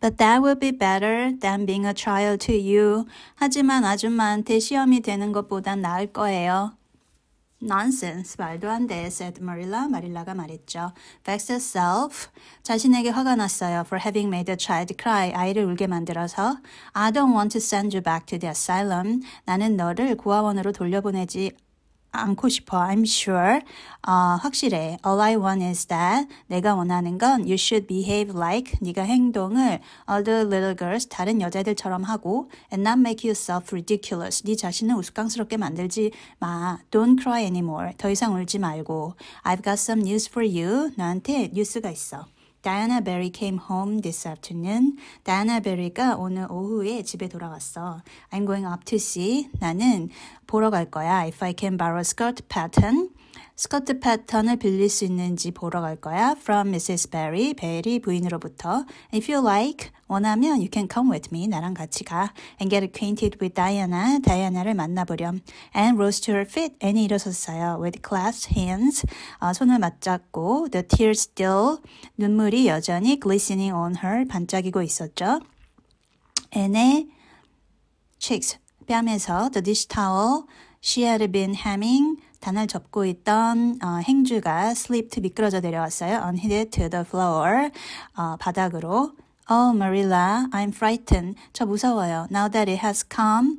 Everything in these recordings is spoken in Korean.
But that would be better than being a trial to you. 하지만 아줌마한테 시험이 되는 것보단 나을 거예요. Nonsense, 말도 안 돼, said Marilla. 마릴라가 말했죠. Vex herself, 자신에게 화가 났어요. For having made t child cry, 아이를 울게 만들어서. I don't want to send you back to the asylum. 나는 너를 고아원으로 돌려보내지 않고 싶어. I'm sure. 어, 확실해. All I want is that. 내가 원하는 건 you should behave like 네가 행동을 o the r little girls 다른 여자들처럼 하고 and not make yourself ridiculous. 네 자신을 우스꽝스럽게 만들지 마. Don't cry anymore. 더 이상 울지 말고. I've got some news for you. 나한테 뉴스가 있어. Diana Berry came home this afternoon. Diana Berry가 오늘 오후에 집에 돌아왔어. I'm going up to see. 나는 보러 갈 거야. If I can borrow a skirt pattern. 스커트 패턴을 빌릴 수 있는지 보러 갈 거야. From Mrs. Berry, 베리 부인으로부터. If you like, 원하면 you can come with me, 나랑 같이 가. And get acquainted with Diana, 다이아나를 만나보렴. And rose to her feet, 애니 일어섰어요. With clasped hands, 어, 손을 맞잡고. The tears still, 눈물이 여전히 glistening on her, 반짝이고 있었죠. Anne의 cheeks, 뺨에서 the dish towel, she had been hemming, 단을 접고 있던 어, 행주가 slipped 미끄러져 내려왔어요. on hit to the floor 어, 바닥으로. Oh, Marilla, I'm frightened. 저 무서워요. Now that it has come.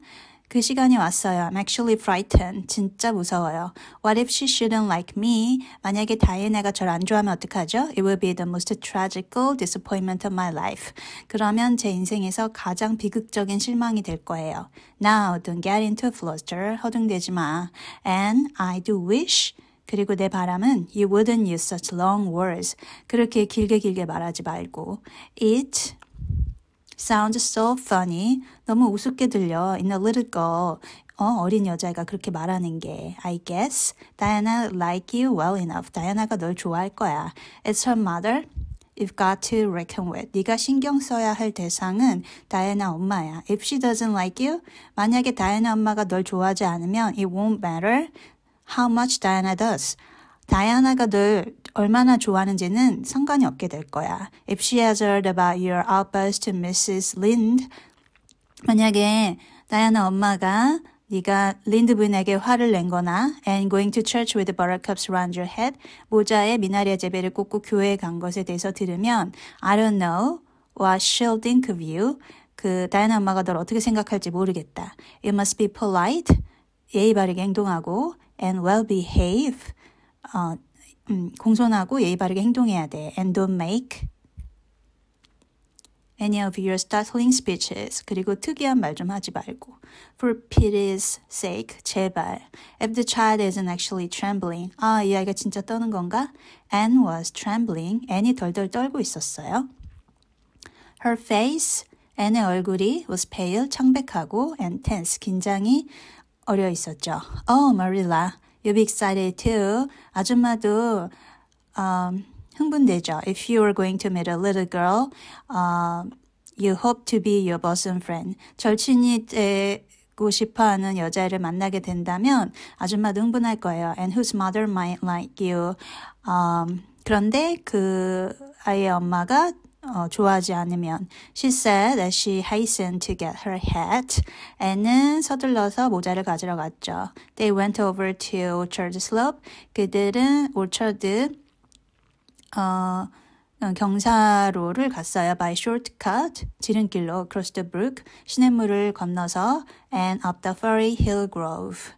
그 시간이 왔어요. I'm actually frightened. 진짜 무서워요. What if she shouldn't like me? 만약에 다이애나가 절 안 좋아하면 어떡하죠? It will be the most tragical disappointment of my life. 그러면 제 인생에서 가장 비극적인 실망이 될 거예요. Now, don't get into a fluster. 허둥대지 마. And I do wish 그리고 내 바람은 you wouldn't use such long words. 그렇게 길게 길게 말하지 말고 it Sounds so funny. 너무 우습게 들려. In a little girl. 어, 어린 여자가 그렇게 말하는 게 I guess Diana like you well enough. 다이아나가 널 좋아할 거야. It's her mother. You've got to reckon with. 네가 신경 써야 할 대상은 다이애나 엄마야. If she doesn't like you, 만약에 다이애나 엄마가 널 좋아하지 않으면 it won't matter how much Diana does. 다이애나가 널 얼마나 좋아하는지는 상관이 없게 될 거야. If she has heard about your outburst to Mrs. Lind, 만약에 다이아나 엄마가 네가 린드 부인에게 화를 낸 거나 and going to church with buttercups around your head 모자에 미나리아 재배를 꽂고 교회에 간 것에 대해서 들으면 I don't know what she'll think of you 그 다이아나 엄마가 널 어떻게 생각할지 모르겠다. You must be polite 예의 바르게 행동하고 and well behave 어, 음, 공손하고 예의 바르게 행동해야 돼. And don't make any of your startling speeches. 그리고 특이한 말 좀 하지 말고. For pity's sake, 제발. If the child isn't actually trembling. 아, 이 아이가 진짜 떠는 건가? Anne was trembling. Anne이 덜덜 떨고 있었어요. Her face, Anne의 얼굴이 was pale, 창백하고 and tense, 긴장이 어려 있었죠. Oh, Marilla, You'll be excited too. 아줌마도 um, 흥분되죠. If you are going to meet a little girl, uh, you hope to be your bosom friend. 절친이 되고 싶어하는 여자를 만나게 된다면 아줌마도 흥분할 거예요. And whose mother might like you. Um, 그런데 그 아이의 엄마가 어, 좋아하지 않으면 She said that she hastened to get her hat. a n 는 서둘러서 모자를 가지러 갔죠. They went over to Orchard Slope. 그들은 오처드 어, 경사로를 갔어요. By shortcut, 지름길로 across the brook, 시냇물을 건너서 and up the furry hill grove.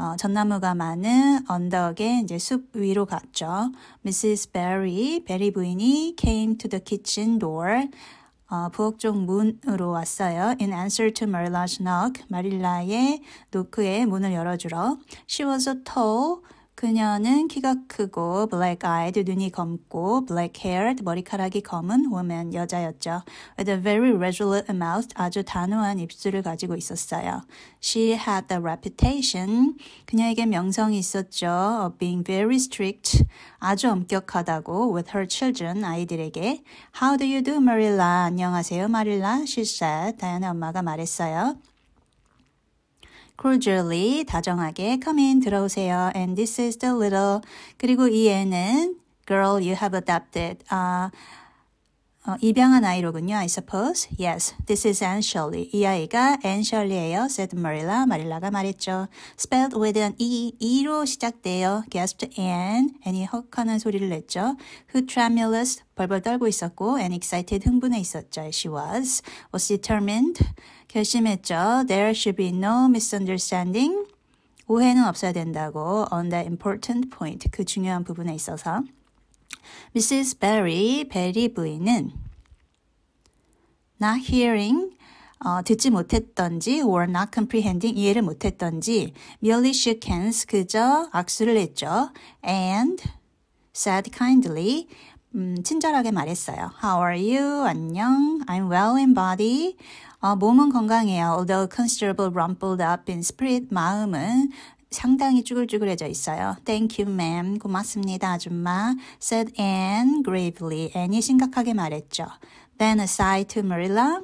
어, 전나무가 많은 언덕의 이제 숲 위로 갔죠. Mrs. Berry, 베리 부인이 came to the kitchen door. 어, 부엌 쪽 문으로 왔어요. In answer to Marilla's knock, 마릴라의 노크의 문을 열어주러. She was so tall. 그녀는 키가 크고 black eyed 눈이 검고 black haired 머리카락이 검은 woman 여자였죠. With a very resolute mouth 아주 단호한 입술을 가지고 있었어요. She had the reputation 그녀에게 명성이 있었죠. Of being very strict 아주 엄격하다고 with her children 아이들에게 How do you do, Marilla? 안녕하세요, Marilla. She said 다이아 엄마가 말했어요. cordially 다정하게 come in 들어오세요. And this is the little 그리고 이 애는 girl you have adopted 아 어, 입양한 아이로군요. I suppose. Yes, this is Anne Shirley. 이 아이가 Anne Shirley예요. said Marilla. 마릴라가 말했죠. Spelled with an E. E로 시작돼요. gasped Anne. Anne이 헉하는 소리를 냈죠. Who tremulous 벌벌 떨고 있었고 and excited 흥분해 있었죠. She was. was determined. 결심했죠. There should be no misunderstanding. 오해는 없어야 된다고 on that important point 그 중요한 부분에 있어서 Mrs. Berry, 베리 부인은 not hearing 어, 듣지 못했던지 or not comprehending 이해를 못했던지 merely shook hands 그저 악수를 했죠 and said kindly 음, 친절하게 말했어요. How are you? 안녕. I'm well in body. 어, 몸은 건강해요. Although considerable rumpled up in spirit, 마음은 상당히 쭈글쭈글해져 있어요. Thank you, ma'am. 고맙습니다, 아줌마. said Anne gravely. Anne이 심각하게 말했죠. Then aside to Marilla.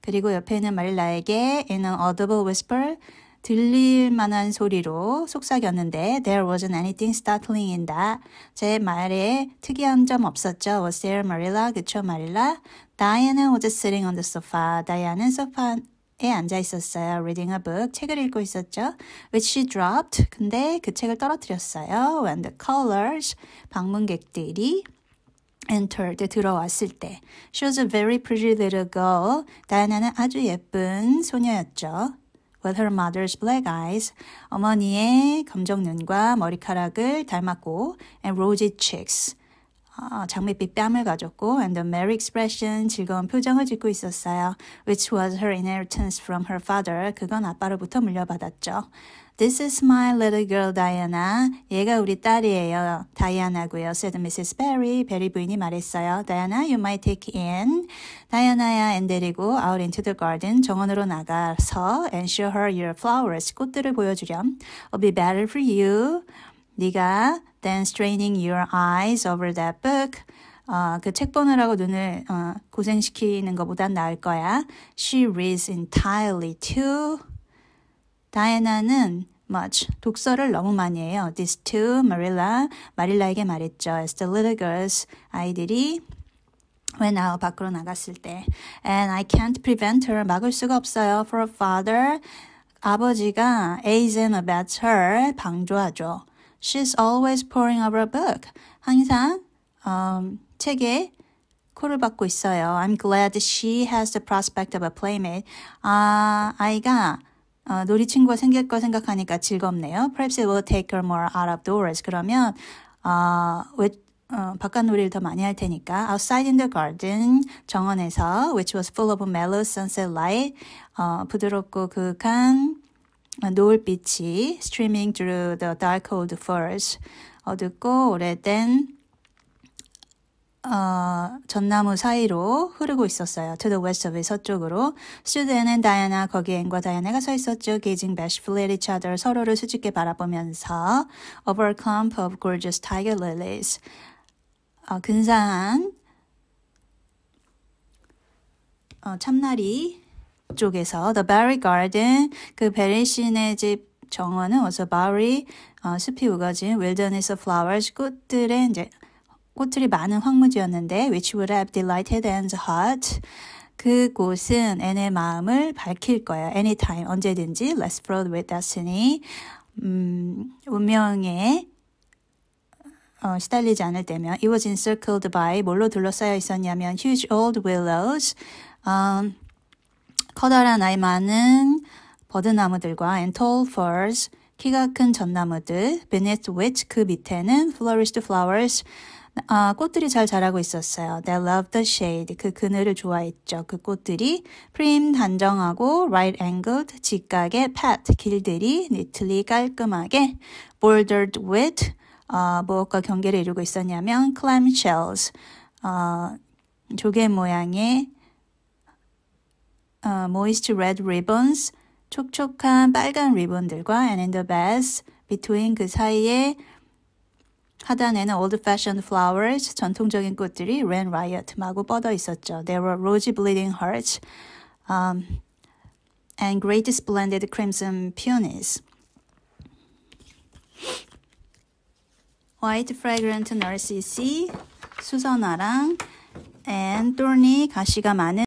그리고 옆에 있는 마릴라에게 in an audible whisper 들릴 만한 소리로 속삭였는데 There wasn't anything startling in that. 제 말에 특이한 점 없었죠. Was there, Marilla? 그쵸, Marilla? Diana was sitting on the sofa. 다이아는 소파 에 앉아 있었어요. reading a book, 책을 읽고 있었죠. which she dropped. 근데 그 책을 떨어뜨렸어요. when the callers, 방문객들이 entered, 들어왔을 때. she was a very pretty little girl. 다이아는 아주 예쁜 소녀였죠. with her mother's black eyes. 어머니의 검정 눈과 머리카락을 닮았고 and rosy cheeks. 어, 장밋빛 뺨을 가졌고 and a merry expression 즐거운 표정을 짓고 있었어요. which was her inheritance from her father. 그건 아빠로부터 물려받았죠. This is my little girl Diana. 얘가 우리 딸이에요. 다이아나고요. said Mrs. Berry. 베리 부인이 말했어요. Diana, you might take in. 다이아나야, 앤 데리고 out into the garden. 정원으로 나가서 and show her your flowers. 꽃들을 보여주렴. It'll be better for you. 네가 then straining your eyes over that book. 어, 그책 보느라고 눈을 어, 고생시키는 것보단 나을 거야. She reads entirely too. 다이애나는 much. 독서를 너무 많이 해요. This to Marilla. 마릴라에게 말했죠. As the little girls, 아이들이 went out, 밖으로 나갔을 때. And I can't prevent her. 막을 수가 없어요. For her father, 아버지가 aids and abets her. 방조하죠. She's always poring over a book. 항상 um, 책에 코를 받고 있어요. I'm glad she has the prospect of a playmate. 아, 아이가 어, 놀이친구가 생길 거 생각하니까 즐겁네요. Perhaps it will take her more out of doors. 그러면 어, 외, 어, 바깥 놀이를 더 많이 할 테니까 outside in the garden 정원에서 which was full of mellow sunset light 어, 부드럽고 그윽한 노을빛이 streaming through the dark old firs t 어둡고 오래된 어, 전나무 사이로 흐르고 있었어요. To the west of it, 서쪽으로. Sudan and Diana, 거기에 앤과 다이애나가 서 있었죠. Gazing bashfully at each other, 서로를 수줍게 바라보면서. Over a clump of gorgeous tiger lilies. 어, 근사한 어, 참나리 쪽에서 The Barry Garden, 그 베리 씨네 집 정원은 어서 바리 어, 숲이 우거진 Wilderness of Flowers, 꽃들의 이제 꽃들이 많은 황무지였는데 which would have delighted Anne's heart. 그곳은 앤의 마음을 밝힐 거야. anytime 언제든지 let's float with destiny. 음, 운명에 어, 시달리지 않을 때면 it was encircled by 뭘로 둘러싸여 있었냐면 huge old willows 어, 커다란 아이 많은 버드나무들과 and tall firs 키가 큰 전나무들 beneath which 그 밑에는 flourished flowers 아, 꽃들이 잘 자라고 있었어요. They loved the shade. 그 그늘을 좋아했죠. 그 꽃들이 prim 단정하고 right angled 직각의 pat 길들이 neatly 깔끔하게 bordered with 어, 무엇과 경계를 이루고 있었냐면 clamshells 어, 조개 모양의 어, moist red ribbons 촉촉한 빨간 리본들과 and in the best between 그 사이에 하단에는 old fashioned flowers, 전통적인 꽃들이 ran riot, 마구 뻗어 있었죠. There were rosy bleeding hearts um, and great splendid crimson peonies. white fragrant narcissi, 수선화랑 and thorny 가시가 많은